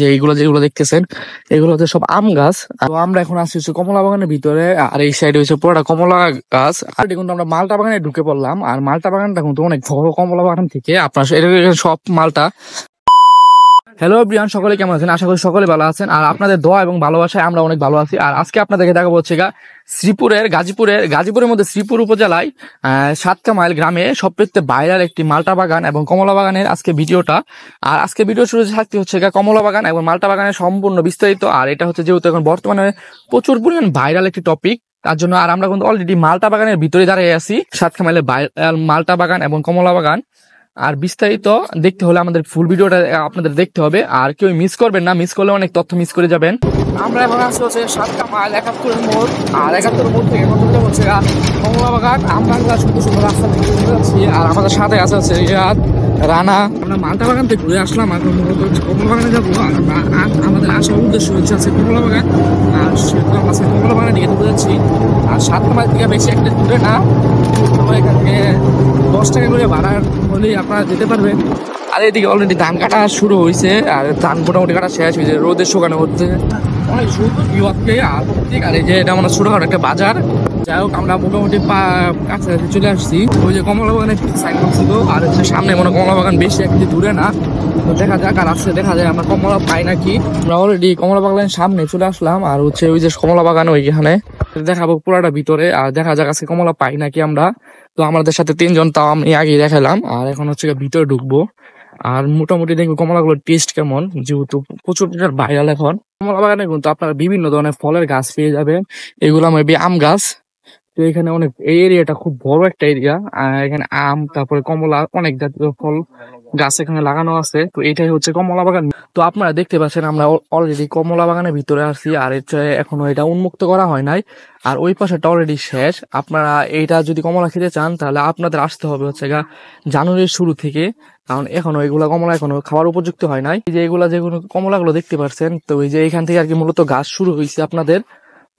যে এইগুলো যেগুলো দেখতেছেন এগুলো হচ্ছে সব আম গাছ তো আমরা এখন আসছি হচ্ছে কমলা বাগানের ভিতরে আর এই সাইডে হচ্ছে পুরোটা কমলা গাছ আর দেখুন আমরা মালটা বাগানে ঢুকে পড়লাম আর মালটা বাগানটা কিন্তু অনেক বড় কমলা বাগান থেকে আপনার সব মালটা হ্যালো ব্রিয়ান সকলে কেমন আছেন আশা করি সকলে ভালো আছেন আর আপনাদের দোয়া এবং ভালোবাসায় আমরা অনেক ভালো আছি আর আজকে আপনাদেরকে দেখাবো হচ্ছে গা শ্রীপুরের গাজীপুরের গাজীপুরের মধ্যে শ্রীপুর উপজেলায় সাতকা মাইল গ্রামে সবচেয়ে বাইরের একটি মাল্টা বাগান এবং কমলা বাগানের আজকে ভিডিওটা আর আজকে ভিডিও শুরু থাকতে হচ্ছে গা কমলা বাগান এবং মাল্টা বাগানের সম্পূর্ণ বিস্তারিত আর এটা হচ্ছে যেহেতু এখন বর্তমানে প্রচুর পরিমাণ ভাইরাল একটি টপিক তার জন্য আর আমরা কিন্তু অলরেডি মালটা বাগানের ভিতরে দাঁড়িয়ে আছি সাতখামাইলে মালটা বাগান এবং কমলা বাগান আর বিস্তারিত দেখতে হলে আমাদের ফুল ভিডিওটা আপনাদের দেখতে হবে আর কেউ মিস করবেন না মিস করলে অনেক তথ্য মিস করে যাবেন আমরা এখন আসছি হচ্ছে সাতটা মাইল একাত্তর মোড় আর একাত্তর মোড় থেকে কতটা হচ্ছে কমলাবাগান আমরা সুন্দর সুন্দর রাস্তা দেখতে যাচ্ছি আর আমাদের সাথে আছে হচ্ছে রিয়াদ রানা আমরা মালটা বাগান থেকে ঘুরে আসলাম আর মূলত হচ্ছে কমলাবাগানে যাবো আর আমাদের আসার উদ্দেশ্য হচ্ছে আছে কমলাবাগান আর সেহেতু আমরা কমলাবাগানের দিকে নিয়ে যাচ্ছি আর সাতটা মাইল থেকে বেশি একটা দূরে না এখান থেকে দশ টাকা করে ভাড়া হলে আপনারা যেতে পারবেন আর এদিকে অলরেডি ধান কাটা শুরু হয়েছে আর ধান মোটামুটি কাটা শেষ হয়েছে রোদের শোকানো হচ্ছে অনেক সুন্দর আর এই যে এটা একটা বাজার যাই হোক আমরা মোটামুটি কাছাকাছি চলে আসছি ওই যে ছিল আর হচ্ছে সামনে মনে কমলা বাগান বেশি দূরে না দেখা যাক আর দেখা যায় আমরা কমলা পাই নাকি আমরা অলরেডি সামনে চলে আসলাম আর হচ্ছে ওই যে কমলা বাগান ওইখানে দেখাবো পুরাটা ভিতরে আর দেখা যাক আজকে কমলা পাই নাকি আমরা তো আমাদের সাথে তিনজন তাও আমি আগে দেখালাম আর এখন হচ্ছে ভিতরে ঢুকবো আর মোটামুটি দেখবো কমলাগুলোর টেস্ট কেমন যেহেতু প্রচুর ভাইরাল এখন কমলা বাগানে কিন্তু আপনারা বিভিন্ন ধরনের ফলের গাছ পেয়ে যাবেন এগুলো মেবি আম গাছ তো এখানে অনেক এই এরিয়াটা খুব বড় একটা এরিয়া এখানে আম তারপরে কমলা অনেক জাতীয় ফল গাছ এখানে লাগানো আছে তো এটাই হচ্ছে কমলা বাগান তো আপনারা দেখতে পাচ্ছেন আমরা অলরেডি কমলা বাগানের ভিতরে আছি আর এখনো এটা উন্মুক্ত করা হয় নাই আর ওই পাশেটা অলরেডি শেষ আপনারা এইটা যদি কমলা খেতে চান তাহলে আপনাদের আসতে হবে হচ্ছে গা জানুয়ারির শুরু থেকে কারণ এখনো এগুলা কমলা এখনো খাবার উপযুক্ত হয় নাই যে এগুলা যেগুলো কমলাগুলো দেখতে পাচ্ছেন তো এই যে এখান থেকে আর কি মূলত গাছ শুরু হয়েছে আপনাদের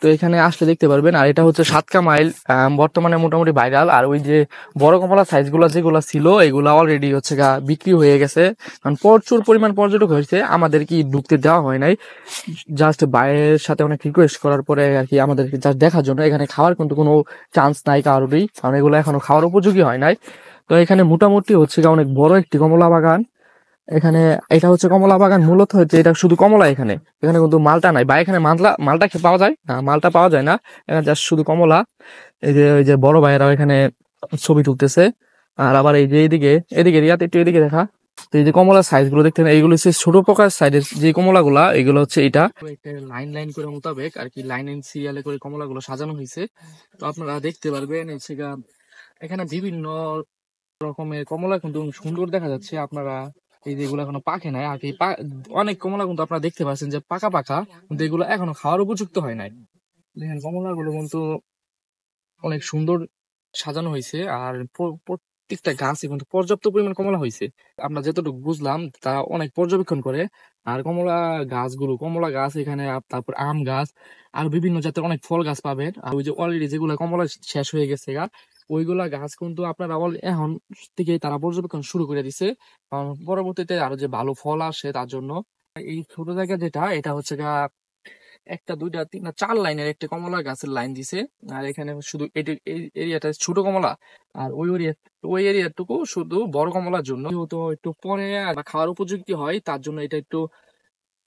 তো এখানে আসলে দেখতে পারবেন আর এটা হচ্ছে সাতকা মাইল বর্তমানে মোটামুটি ভাইরাল আর ওই যে বড় কমলা সাইজগুলো যেগুলো ছিল এগুলো অলরেডি হচ্ছে গা বিক্রি হয়ে গেছে কারণ প্রচুর পরিমাণ পর্যটক হয়েছে আমাদের কি ঢুকতে দেওয়া হয় নাই জাস্ট বাইরের সাথে অনেক রিকোয়েস্ট করার পরে আর কি আমাদের জাস্ট দেখার জন্য এখানে খাওয়ার কিন্তু কোনো চান্স নাই কারোরই কারণ এগুলো এখনো খাওয়ার উপযোগী হয় নাই তো এখানে মোটামুটি হচ্ছে গা অনেক বড় একটি কমলা বাগান এখানে এটা হচ্ছে কমলা বাগান মূলত হচ্ছে এটা শুধু কমলা এখানে এখানে কিন্তু মালটা নাই বা এখানে মালটা মালটা খেয়ে পাওয়া যায় না মালটা পাওয়া যায় না এখানে জাস্ট শুধু কমলা এই যে ওই যে বড় ভাইয়েরাও এখানে ছবি তুলতেছে আর আবার এই যে এইদিকে এদিকে রিয়াতে একটু এদিকে দেখা তো এই যে কমলা সাইজ গুলো দেখতে এইগুলো হচ্ছে ছোট প্রকার সাইজের যে কমলা গুলা এগুলো হচ্ছে এটা লাইন লাইন করে মোতাবেক আর কি লাইন এন্ড সিরিয়ালে করে কমলা গুলো সাজানো হয়েছে তো আপনারা দেখতে পারবেন এখানে বিভিন্ন রকমের কমলা কিন্তু সুন্দর দেখা যাচ্ছে আপনারা এই যেগুলো এখনো পাকে নাই আর কি অনেক কমলা কিন্তু আপনারা দেখতে পাচ্ছেন যে পাকা পাকা কিন্তু এগুলো এখনো খাওয়ার উপযুক্ত হয় নাই দেখেন কমলাগুলো কিন্তু অনেক সুন্দর সাজানো হয়েছে আর প্রত্যেকটা গাছে কিন্তু পর্যাপ্ত পরিমাণ কমলা হয়েছে আমরা যতটুকু বুঝলাম তা অনেক পর্যবেক্ষণ করে আর কমলা গাছগুলো কমলা গাছ এখানে তারপর আম গাছ আর বিভিন্ন জাতের অনেক ফল গাছ পাবেন আর ওই যে অলরেডি যেগুলো কমলা শেষ হয়ে গেছে গা ওইগুলা গাছ কিন্তু আপনারা এখন থেকে তারা পর্যবেক্ষণ শুরু করে দিছে পরবর্তীতে আরো যে ভালো ফল আসে তার জন্য এই ছোট জায়গা যেটা এটা হচ্ছে গা একটা দুইটা তিন চার লাইনের একটা কমলা গাছের লাইন দিছে আর এখানে শুধু এরিয়াটা ছোট কমলা আর ওই এরিয়া ওই এরিয়াটুকু শুধু বড় কমলার জন্য যেহেতু একটু পরে খাওয়ার উপযোগী হয় তার জন্য এটা একটু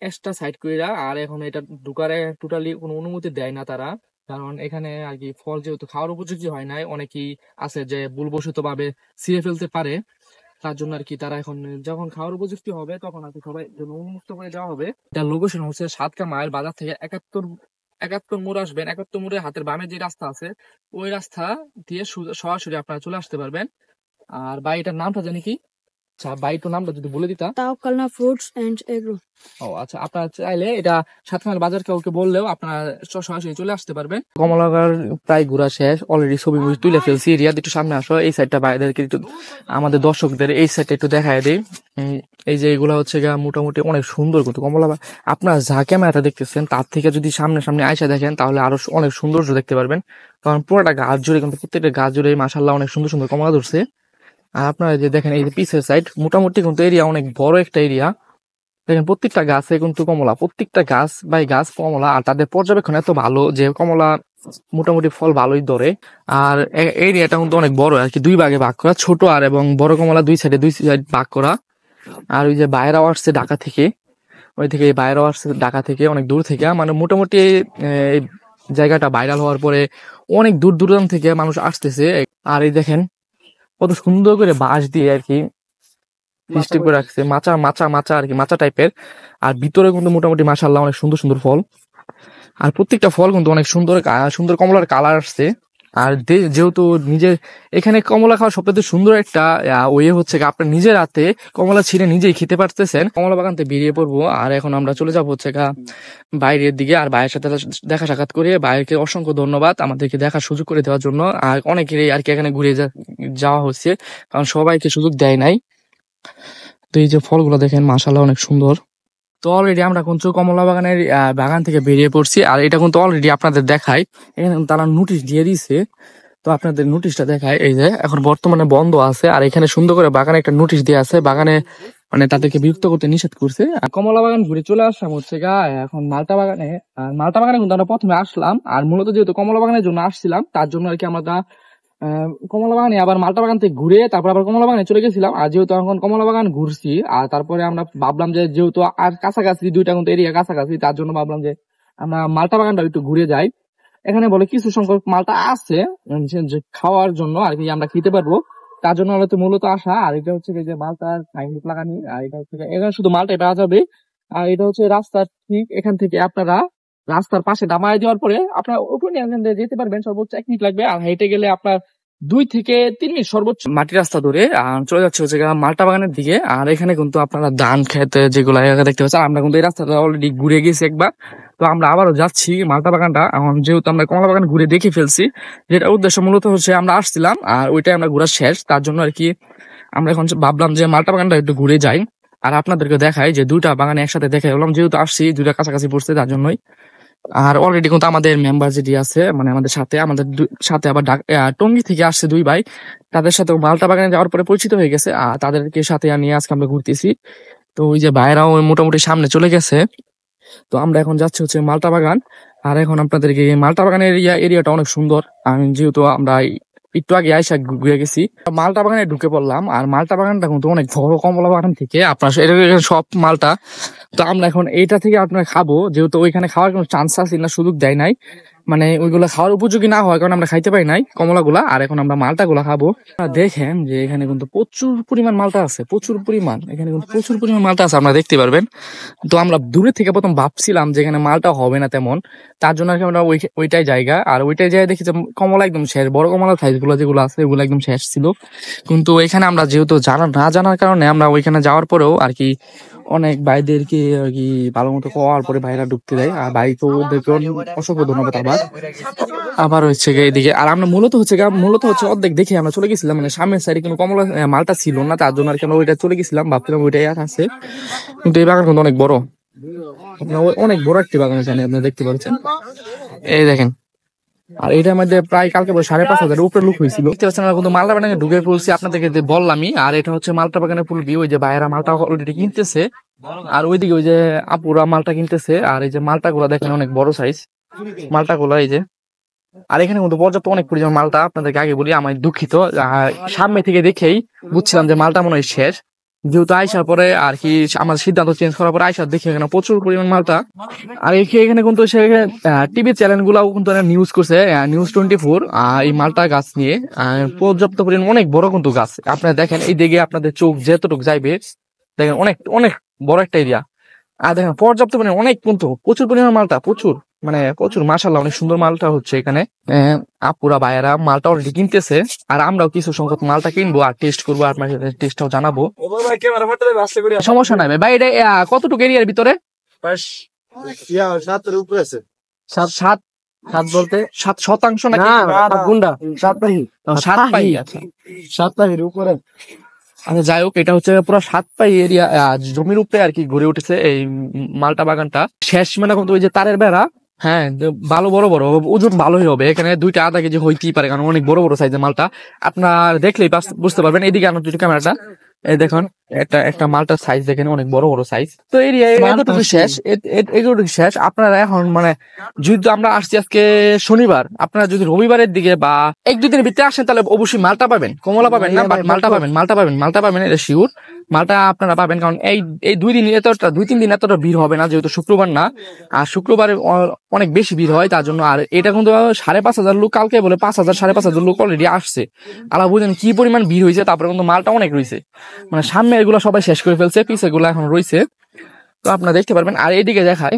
এক্সট্রা সাইড কইরা আর এখন এটা ঢুকারে টোটালি কোনো অনুমতি দেয় না তারা কারণ এখানে আর কি ফল যেহেতু খাওয়ার উপযোগী হয় নাই অনেকেই আছে যে ভুলবশত ভাবে ছিঁড়ে ফেলতে পারে তার জন্য আর কি তারা এখন যখন খাওয়ার উপযুক্ত হবে তখন আর কি সবাই জন্য উন্মুক্ত করে দেওয়া হবে তার লোকেশন হচ্ছে সাতকা মায়ের বাজার থেকে একাত্তর একাত্তর মোড় আসবেন একাত্তর মোড়ের হাতের বামে যে রাস্তা আছে ওই রাস্তা দিয়ে সরাসরি আপনারা চলে আসতে পারবেন আর বাড়িটার নামটা জানি কি আচ্ছা বাইটো নামটা যদি বলে দিতা তাওকালনা ফ্রুটস এন্ড এগ্রো ও আচ্ছা আপনারা চাইলে এটা সাতমাইল বাজার কাউকে বললেও আপনারা সরাসরি চলে আসতে পারবেন কমলাগার প্রায় ঘোরা শেষ অলরেডি ছবি মুভি তুলে ফেলছি রিয়াদ একটু সামনে আসো এই সাইডটা বাইরেদেরকে একটু আমাদের দর্শকদের এই সাইডটা একটু দেখায় দিই এই যে এগুলা হচ্ছে গা মোটামুটি অনেক সুন্দর কিন্তু কমলা আপনারা যা ক্যামেরাটা দেখতেছেন তার থেকে যদি সামনে সামনে আয়সা দেখেন তাহলে আরো অনেক সৌন্দর্য দেখতে পারবেন কারণ পুরোটা গাছ জুড়ে কিন্তু প্রত্যেকটা গাছ জুড়ে মাসাল্লাহ অনেক সুন্দর সুন্দর কমলা ধরছে আর আপনারা যে দেখেন এই যে পিসের সাইড মোটামুটি কিন্তু এরিয়া অনেক বড় একটা এরিয়া দেখেন প্রত্যেকটা গাছে কিন্তু কমলা প্রত্যেকটা গাছ বা গাছ কমলা আর তাদের পর্যবেক্ষণ এত ভালো যে কমলা মোটামুটি ফল ভালোই ধরে আর এরিয়াটা কিন্তু অনেক বড় আর কি দুই ভাগে ভাগ করা ছোট আর এবং বড় কমলা দুই সাইডে দুই সাইড ভাগ করা আর ওই যে বাইরাও আসছে ঢাকা থেকে ওই থেকে বাইরাও আসছে ঢাকা থেকে অনেক দূর থেকে মানে মোটামুটি জায়গাটা ভাইরাল হওয়ার পরে অনেক দূর দূরান্ত থেকে মানুষ আসতেছে আর এই দেখেন কত সুন্দর করে বাঁশ দিয়ে আর কি সৃষ্টি করে রাখছে মাচা মাচা মাচা আর কি মাচা টাইপের আর ভিতরে কিন্তু মোটামুটি মাসাল্লাহ অনেক সুন্দর সুন্দর ফল আর প্রত্যেকটা ফল কিন্তু অনেক সুন্দর সুন্দর কমলার কালার আসছে আর যেহেতু নিজের এখানে কমলা খাওয়া সবচেয়ে সুন্দর একটা ওয়ে হচ্ছে আপনার নিজের হাতে কমলা ছিঁড়ে নিজেই খেতে পারতেছেন কমলা বাগানতে বেরিয়ে পড়বো আর এখন আমরা চলে যাবো হচ্ছে গা বাইরের দিকে আর বাইরের সাথে দেখা সাক্ষাৎ করে বাইরেকে অসংখ্য ধন্যবাদ আমাদেরকে দেখার সুযোগ করে দেওয়ার জন্য আর অনেকেরই আর কি এখানে ঘুরে যাওয়া হচ্ছে কারণ সবাইকে সুযোগ দেয় নাই তো এই যে ফলগুলো দেখেন মাসাল্লাহ অনেক সুন্দর তো অলরেডি আমরা কিন্তু কমলা বাগানের বাগান থেকে বেরিয়ে পড়ছি আর এটা কিন্তু অলরেডি আপনাদের দেখায় এখানে তারা নোটিশ দিয়ে দিছে তো আপনাদের নোটিশটা দেখায় এই যে এখন বর্তমানে বন্ধ আছে আর এখানে সুন্দর করে বাগানে একটা নোটিশ দিয়ে আছে বাগানে মানে তাদেরকে বিরক্ত করতে নিষেধ করছে আর কমলা বাগান ঘুরে চলে আসলাম হচ্ছে গা এখন মালটা বাগানে মালটা বাগানে কিন্তু আমরা প্রথমে আসলাম আর মূলত যেহেতু কমলা বাগানের জন্য আসছিলাম তার জন্য আর কি আমরা কমলা বাগানে আবার মালটা বাগান থেকে ঘুরে তারপর আবার কমলা বাগানে চলে গেছিলাম আর যেহেতু এখন কমলা বাগান ঘুরছি আর তারপরে আমরা ভাবলাম যে যেহেতু আর কাছাকাছি দুইটা কিন্তু এরিয়া কাছাকাছি তার জন্য ভাবলাম যে আমরা মালটা বাগানটা একটু ঘুরে যাই এখানে বলে কিছু সংখ্যক মালটা আছে খাওয়ার জন্য আর কি আমরা খেতে পারবো তার জন্য আমরা তো মূলত আসা আর এটা হচ্ছে যে মালটার সাইনবোর্ড লাগানি আর এটা হচ্ছে এখানে শুধু মালটা এটা যাবে আর এটা হচ্ছে রাস্তা ঠিক এখান থেকে আপনারা রাস্তার পাশে দামায় দেওয়ার পরে আপনার উপর যেতে পারবেন সর্বোচ্চ এক মিনিট লাগবে আর হেঁটে গেলে আপনার দুই থেকে তিন মিনিট সর্বোচ্চ মাটি রাস্তা ধরে চলে যাচ্ছে হচ্ছে মালটা বাগানের দিকে আর এখানে কিন্তু আপনারা ধান খেত যেগুলো দেখতে পাচ্ছেন আমরা কিন্তু এই রাস্তাটা অলরেডি ঘুরে গেছি একবার তো আমরা আবারও যাচ্ছি মালটা বাগানটা যেহেতু আমরা কমলা বাগান ঘুরে দেখে ফেলছি যেটা উদ্দেশ্য মূলত হচ্ছে আমরা আসছিলাম আর ওইটাই আমরা ঘোরা শেষ তার জন্য আর কি আমরা এখন ভাবলাম যে মালটা বাগানটা একটু ঘুরে যাই আর আপনাদেরকে দেখাই যে দুইটা বাগানে একসাথে দেখে বললাম যেহেতু আসছি দুইটা কাছাকাছি পড়ছে তার জন্যই আর অলরেডি কিন্তু আমাদের মেম্বার যেটি আছে মানে আমাদের সাথে আমাদের সাথে আবার টঙ্গি থেকে আসছে দুই ভাই তাদের সাথে মালটা বাগানে যাওয়ার পরে পরিচিত হয়ে গেছে আর তাদেরকে সাথে নিয়ে আজকে আমরা ঘুরতেছি তো ওই যে ভাইরাও মোটামুটি সামনে চলে গেছে তো আমরা এখন যাচ্ছি হচ্ছে মালটা বাগান আর এখন আপনাদেরকে মালটা বাগানের এরিয়া এরিয়াটা অনেক সুন্দর আমি যেহেতু আমরা একটু আগে আইসা ঘুরে গেছি মালটা বাগানে ঢুকে পড়লাম আর মালটা বাগানটা কিন্তু অনেক বড় কমলা বাগান থেকে আপনার সব মালটা তো আমরা এখন এইটা থেকে আপনার খাবো যেহেতু ওইখানে খাওয়ার কোনো চান্স আছে না সুযোগ দেয় নাই মানে ওইগুলো খাওয়ার উপযোগী না হয় কারণ আমরা খাইতে পারি নাই গুলা আর এখন আমরা মালটা গুলা খাবো দেখেন যে এখানে কিন্তু প্রচুর পরিমাণ মালটা আছে প্রচুর পরিমাণ এখানে কিন্তু প্রচুর পরিমাণ মালটা আছে আমরা দেখতে পারবেন তো আমরা দূরে থেকে প্রথম ভাবছিলাম যে এখানে মালটা হবে না তেমন তার জন্য আর আমরা ওইটাই জায়গা আর ওইটাই জায়গায় দেখি যে কমলা একদম শেষ বড় কমলা গুলো যেগুলো আছে ওগুলো একদম শেষ ছিল কিন্তু এখানে আমরা যেহেতু জানা না জানার কারণে আমরা ওইখানে যাওয়ার পরেও আর কি অনেক ভাইদেরকে আর কি ভালো মতো কওয়ার পরে ভাইরা ঢুকতে দেয় আর ভাই তো অসংখ্য ধন্যবাদ আবার আবার হচ্ছে এদিকে আর আমরা মূলত হচ্ছে মূলত হচ্ছে অর্ধেক দেখে আমরা চলে গেছিলাম মানে সামনের সাইডে কোনো কমলা মালটা ছিল না তার জন্য আর কি আমরা ওইটা চলে গেছিলাম ভাবছিলাম ওইটাই আর আছে কিন্তু এই বাগান কিন্তু অনেক বড় অনেক বড় একটি বাগান এখানে আপনি দেখতে পাচ্ছেন এই দেখেন আর এটার মধ্যে প্রায় কালকে সাড়ে পাঁচ হাজার উপরে লোক হয়েছিল দেখতে পাচ্ছেন আমরা কিন্তু মালটা বাগানে ঢুকে পড়ছি আপনাদেরকে বললামই আর এটা হচ্ছে মালটা বাগানের ফুলবি ওই যে বাইরা মালটা অলরেডি কিনতেছে আর ওইদিকে ওই যে আপুরা মালটা কিনতেছে আর এই যে মালটা গুলা দেখেন অনেক বড় সাইজ মালটা গুলা এই যে আর এখানে কিন্তু পর্যাপ্ত অনেক পরিমাণ মালটা আপনাদেরকে আগে বলি আমি দুঃখিত সামনে থেকে দেখেই বুঝছিলাম যে মালটা মনে হয় শেষ যেহেতু আইসার পরে আর কি আমার সিদ্ধান্ত চেঞ্জ করার পরে আইসার দেখি এখানে প্রচুর পরিমাণ মালটা আর এখানে কিন্তু সে টিভি গুলাও কিন্তু নিউজ করছে নিউজ টোয়েন্টি ফোর এই মালটা গাছ নিয়ে পর্যাপ্ত পরিমাণ অনেক বড় কিন্তু গাছ আপনারা দেখেন এই দিকে আপনাদের চোখ যেতটুক যাইবে দেখেন অনেক অনেক বড় একটা এরিয়া আর দেখেন পর্যাপ্ত পরিমাণ অনেক কিন্তু প্রচুর পরিমাণ মালটা প্রচুর মানে প্রচুর মাসাল্লাহ অনেক সুন্দর মালটা হচ্ছে এখানে আপুরা ভাইয়েরা মালটা অলরেডি কিনতেছে আর আমরাও কিছু সংখ্যক মালটা কিনবো আর টেস্ট করবো টেস্টটাও জানাবো সমস্যা নাই ভাই এটা কতটুকু এরিয়ার ভিতরে সাত শতাংশ নাকি আচ্ছা, যাই হোক এটা হচ্ছে পুরো সাতপাই এরিয়া জমির উপরে আর কি ঘুরে উঠেছে এই মালটা বাগানটা শেষ মানে কিন্তু ওই যে তারের বেড়া হ্যাঁ ভালো বড় বড় ওজন ভালোই হবে এখানে দুইটা আধা কেজি হইতেই পারে কারণ অনেক বড় বড় সাইজের মালটা আপনার দেখলেই বুঝতে পারবেন এদিকে আনো দুটো ক্যামেরাটা এই দেখুন একটা একটা মালটার সাইজ দেখেন অনেক বড় বড় সাইজ তো এরিয়া শেষ এতটুকু শেষ আপনারা এখন মানে যদি আমরা আসছি আজকে শনিবার আপনারা যদি রবিবারের দিকে বা এক দুদিনের ভিতরে আসেন তাহলে অবশ্যই মালটা পাবেন কমলা পাবেন না মালটা পাবেন মালটা পাবেন মালটা পাবেন এটা শিওর মালটা আপনারা পাবেন কারণ এই এই দুই দিন এতটা দুই তিন দিন এতটা ভিড় হবে না যেহেতু শুক্রবার না আর শুক্রবারে অনেক বেশি ভিড় হয় তার জন্য আর এটা কিন্তু সাড়ে পাঁচ হাজার লোক কালকে বলে পাঁচ হাজার সাড়ে পাঁচ হাজার লোক অলরেডি আসছে আলা বুঝেন কি পরিমাণ ভিড় হয়েছে তারপরে কিন্তু মালটা অনেক রয়েছে মানে সামনে প্রথমে এগুলো সবাই শেষ করে ফেলছে পিস এগুলো এখন রয়েছে তো আপনারা দেখতে পারবেন আর এইদিকে দেখায়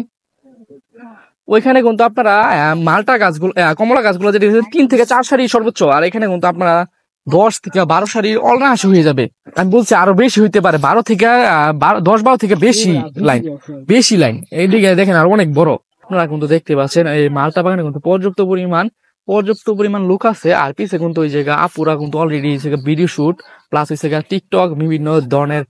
ওইখানে কিন্তু আপনারা মালটা গাছগুলো কমলা গাছগুলো যেটি তিন থেকে চার সারি সর্বোচ্চ আর এখানে কিন্তু আপনারা দশ থেকে বারো সারি অনায়াস হয়ে যাবে আমি বলছি আরো বেশি হইতে পারে বারো থেকে দশ বারো থেকে বেশি লাইন বেশি লাইন এইদিকে দেখেন আর অনেক বড় আপনারা কিন্তু দেখতে পাচ্ছেন এই মালটা বাগানে কিন্তু পর্যাপ্ত পরিমাণ পর্যাপ্ত পরিমাণ লোক আছে আর পিছে কিন্তু ওই জায়গা আপুরা কিন্তু অলরেডি ভিডিও শুট প্লাস ওই জায়গা টিকটক বিভিন্ন ধরনের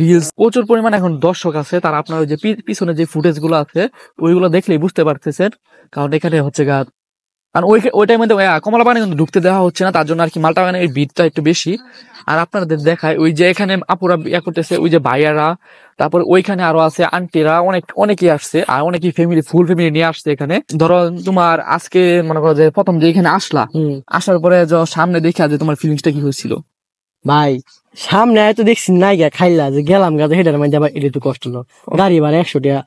রিলস প্রচুর পরিমাণ এখন দর্শক আছে তারা আপনার ওই যে পিছনে যে ফুটেজ গুলো আছে ওইগুলো দেখলেই বুঝতে পারতেছেন কারণ এখানে হচ্ছে গা আর ওই ওইটার মধ্যে কমলা পানি কিন্তু ঢুকতে দেওয়া হচ্ছে না তার জন্য আর কি মালটা বাগানের ভিড়টা একটু বেশি আর আপনাদের দেখায় ওই যে এখানে আপুরা ইয়া করতেছে ওই যে ভাইয়ারা তারপর ওইখানে আরো আছে আন্টিরা অনেক অনেকেই আসছে আর অনেকেই ফ্যামিলি ফুল ফ্যামিলি নিয়ে আসছে এখানে ধরো তোমার আজকে মনে করো যে প্রথম যে এখানে আসলা আসার পরে সামনে দেখা যে তোমার ফিলিংসটা কি হয়েছিল ভাই সামনে তো দেখছি নাই গা খাইলা যে গেলাম গা হেডার মধ্যে আবার এটা একটু কষ্ট হলো গাড়ি ভাড়া একশো টাকা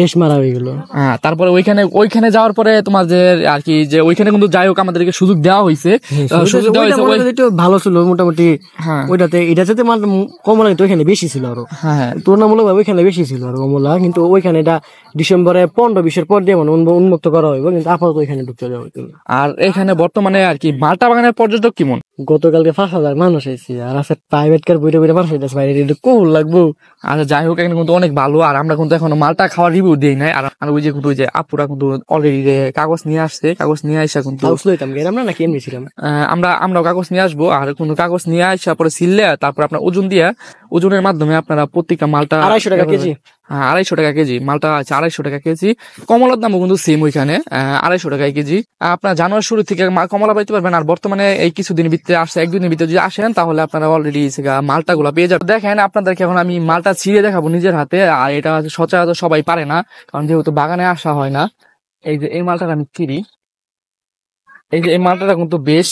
দেশ মারা হয়ে গেল হ্যাঁ তারপরে ওইখানে ওইখানে যাওয়ার পরে তোমাদের আর কি যে ওইখানে কিন্তু যাই হোক আমাদেরকে সুযোগ দেওয়া হয়েছে হ্যাঁ, সুযোগ দেওয়া হয়েছে একটু ভালো ছিল মোটামুটি হ্যাঁ। ওইটাতে এটা এটাতে মানে কমলা কিন্তু ওইখানে বেশি ছিল আরো হ্যাঁ, তুলনামূলক ওইখানে বেশি ছিল আরো কমলা কিন্তু ওইখানে এটা ডিসেম্বরে পনেরো বিশের পর দিয়ে মানে উন্মুক্ত করা হইব কিন্তু আপাতত ওইখানে ঢুকতে যাওয়া আর এখানে বর্তমানে আর কি মালটা বাগানের পর্যটক কেমন গতকালকে পাঁচ হাজার মানুষ এসেছে আর আছে প্রাইভেট কার বইটা বইটা মানুষ এসেছে বাইরে এটা কুল লাগবো আর আচ্ছা, যাই হোক এখানে কিন্তু অনেক ভালো আর আমরা কিন্তু এখন মালটা খাওয়ার রিভিউ দিই নাই আর আর ওই যে কিন্তু ওই যে আপুরা কিন্তু অলরেডি কাগজ নিয়ে আসছে কাগজ নিয়ে আসা কিন্তু হাউস লইতাম গেলাম আমরা নাকি এমনি ছিলাম আমরা আমরাও কাগজ নিয়ে আসবো আর কোনো কাগজ নিয়ে আসা পরে সিললে তারপর আপনার ওজন দিয়া ওজনের মাধ্যমে আপনারা প্রত্যেকটা মালটা আড়াইশো টাকা কেজি হ্যাঁ আড়াইশো টাকা কেজি মালটা আছে আড়াইশো টাকা কেজি কমলার দামও কিন্তু সেম ওইখানে আড়াইশো টাকা কেজি আপনার জানুয়ারি শুরু থেকে কমলা পাইতে পারবেন আর বর্তমানে এই কিছুদিন ভিতরে আসে এক দুদিনের ভিতরে যদি আসেন তাহলে আপনারা অলরেডি মালটা গুলা পেয়ে যাবেন দেখেন আপনাদেরকে এখন আমি মালটা ছিঁড়ে দেখাবো নিজের হাতে আর এটা সচরাচর সবাই পারে না কারণ যেহেতু বাগানে আসা হয় না এই যে এই মালটা আমি ছিঁড়ি এই যে এই মালটাটা কিন্তু বেশ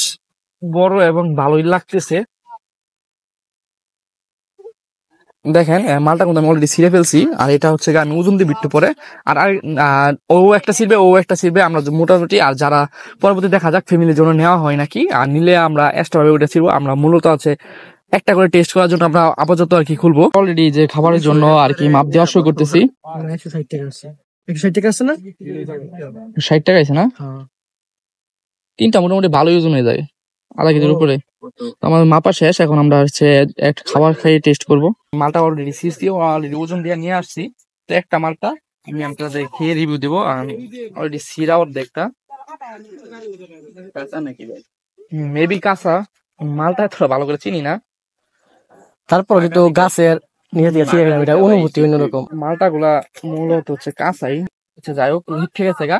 বড় এবং ভালোই লাগতেছে দেখেন মালটা কিন্তু আমি অলরেডি ছিঁড়ে ফেলছি আর এটা হচ্ছে আমি ওজন দিয়ে বিট্টু পরে আর ও একটা ছিঁড়বে ও একটা ছিঁড়বে আমরা মোটামুটি আর যারা পরবর্তী দেখা যাক ফ্যামিলির জন্য নেওয়া হয় নাকি আর নিলে আমরা এক্সট্রাভাবে ওইটা ছিঁড়বো আমরা মূলত আছে একটা করে টেস্ট করার জন্য আমরা আপাতত আর কি খুলবো অলরেডি যে খাবারের জন্য আর কি মাপ দেওয়া শুরু করতেছি ষাট টাকা আছে না ষাট টাকা আছে না হ্যাঁ। তিনটা মোটামুটি ভালো ওজন হয়ে যায় আধা কেজির উপরে আমাদের মাপা শেষ এখন আমরা হচ্ছে একটা খাবার খাইয়ে টেস্ট করব মালটা অলরেডি সিজ দিয়ে অলরেডি ওজন দিয়ে নিয়ে আসছি তো একটা মালটা আমি আপনাদের খেয়ে রিভিউ দেবো অলরেডি সিরা অর্ধেকটা কাঁচা নাকি ভাই মেবি কাঁচা মালটা এতটা ভালো করে চিনি না তারপর কিন্তু গাছের নিয়ে দিয়ে চিনি এটা অনুভূতি অন্যরকম মালটা গুলা মূলত হচ্ছে কাঁচাই আচ্ছা যাই হোক ঠিক আছে গা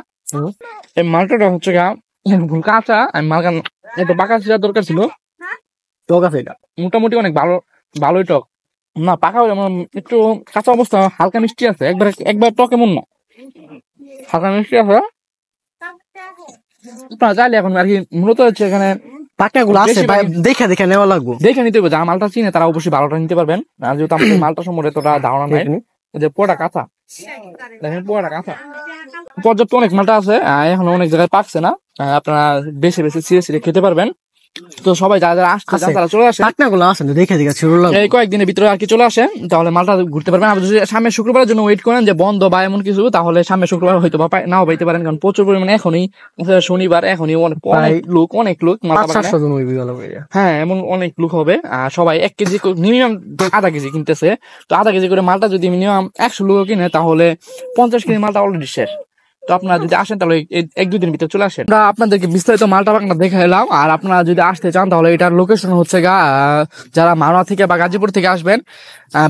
এই মালটাটা হচ্ছে গা হ্যাঁ, আমি মালকান পাকা সিরা দরকার ছিল টক আছে এটা মোটামুটি অনেক ভালো ভালোই টক না পাকা একটু কাঁচা অবস্থা হালকা মিষ্টি আছে একবার একবার টক এমন না হালকা মিষ্টি আছে এখন আর কি মূলত হচ্ছে এখানে পাকাগুলো আছে দেখে দেখে নেওয়া লাগবে দেখে নিতে হবে যা মালটা চিনে তারা অবশ্যই ভালোটা নিতে পারবেন আর যেহেতু আমাদের মালটা সম্বন্ধে তোটা ধারণা নাই যে পোড়া কাঁচা দেখেন পর্যাপ্ত অনেক মালটা আছে এখন অনেক জায়গায় পাকছে না আপনারা বেশি বেশি ছিঁড়ে খেতে পারবেন তো সবাই যারা যারা আসছে তারা চলে আসে পাটনাগুলো আসেন দেখে দেখে এই কয়েকদিনের ভিতরে আর কি চলে আসে তাহলে মালটা ঘুরতে পারবেন আপনি যদি সামনে শুক্রবারের জন্য ওয়েট করেন যে বন্ধ বা এমন কিছু তাহলে সামনে শুক্রবার হয়তো বা নাও পাইতে পারেন কারণ প্রচুর পরিমাণে এখনই শনিবার এখনই অনেক লোক অনেক লোক হ্যাঁ এমন অনেক লোক হবে আর সবাই এক কেজি মিনিমাম আধা কেজি কিনতেছে তো আধা কেজি করে মালটা যদি মিনিমাম একশো লোক কিনে তাহলে পঞ্চাশ কেজি মালটা অলরেডি শেষ তো আপনারা যদি আসেন তাহলে এক দুদিন ভিতরে চলে আসেন আপনাদেরকে বিস্তারিত মালটা বাংলা দেখে এলাম আর আপনারা যদি আসতে চান তাহলে এটার লোকেশন হচ্ছে গা যারা মাওনা থেকে বা গাজীপুর থেকে আসবেন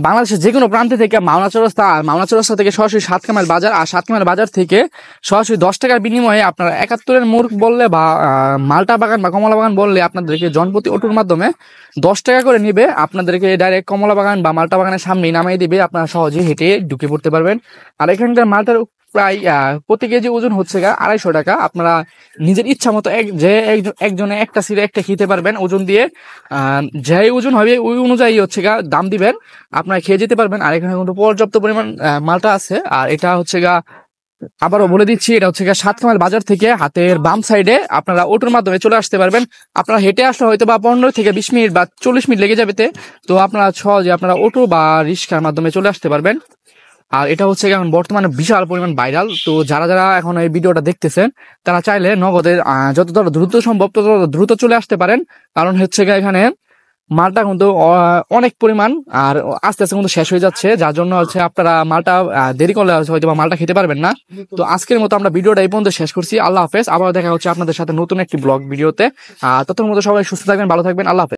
বাংলাদেশের যে কোনো প্রান্ত থেকে মাওনা চৌরাস্তা আর মাওনা চৌরাস্তা থেকে সরাসরি সাতকামাইল বাজার আর সাতকামাইল বাজার থেকে সরাসরি দশ টাকার বিনিময়ে আপনারা একাত্তরের মোড় বললে বা মালটা বাগান বা কমলা বাগান বললে আপনাদেরকে জনপতি অটোর মাধ্যমে দশ টাকা করে নিবে আপনাদেরকে ডাইরেক্ট কমলা বাগান বা মালটা বাগানের সামনেই নামিয়ে দিবে আপনারা সহজে হেঁটে ঢুকে পড়তে পারবেন আর এখানকার মালটার প্রায় প্রতি কেজি ওজন হচ্ছে গা আড়াইশো টাকা আপনারা নিজের ইচ্ছা মতো এক যে একজনে একটা সিরে একটা খেতে পারবেন ওজন দিয়ে যে ওজন হবে ওই অনুযায়ী হচ্ছে গা দাম দিবেন আপনারা খেয়ে যেতে পারবেন আর এখানে কিন্তু পর্যাপ্ত পরিমাণ মালটা আছে আর এটা হচ্ছে গা আবারও বলে দিচ্ছি এটা হচ্ছে সাত কামাল বাজার থেকে হাতের বাম সাইডে আপনারা অটোর মাধ্যমে চলে আসতে পারবেন আপনারা হেঁটে আসলে হয়তো বা পনেরো থেকে বিশ মিনিট বা চল্লিশ মিনিট লেগে যাবে তো আপনারা সহজে আপনারা অটো বা রিক্সার মাধ্যমে চলে আসতে পারবেন আর এটা হচ্ছে এখন বর্তমানে বিশাল পরিমাণ ভাইরাল তো যারা যারা এখন এই ভিডিওটা দেখতেছেন তারা চাইলে নগদে যত দ্রুত দ্রুত সম্ভব তত দ্রুত চলে আসতে পারেন কারণ হচ্ছে এখানে মালটা কিন্তু অনেক পরিমাণ আর আস্তে আস্তে কিন্তু শেষ হয়ে যাচ্ছে যার জন্য হচ্ছে আপনারা মালটা দেরি করলে হয়তো মালটা খেতে পারবেন না তো আজকের মতো আমরা ভিডিওটা এই পর্যন্ত শেষ করছি আল্লাহ হাফেজ আবার দেখা হচ্ছে আপনাদের সাথে নতুন একটি ব্লগ ভিডিওতে আর ততক্ষণ মতো সবাই সুস্থ থাকবেন ভালো থাকবেন আল্লাহ হাফেজ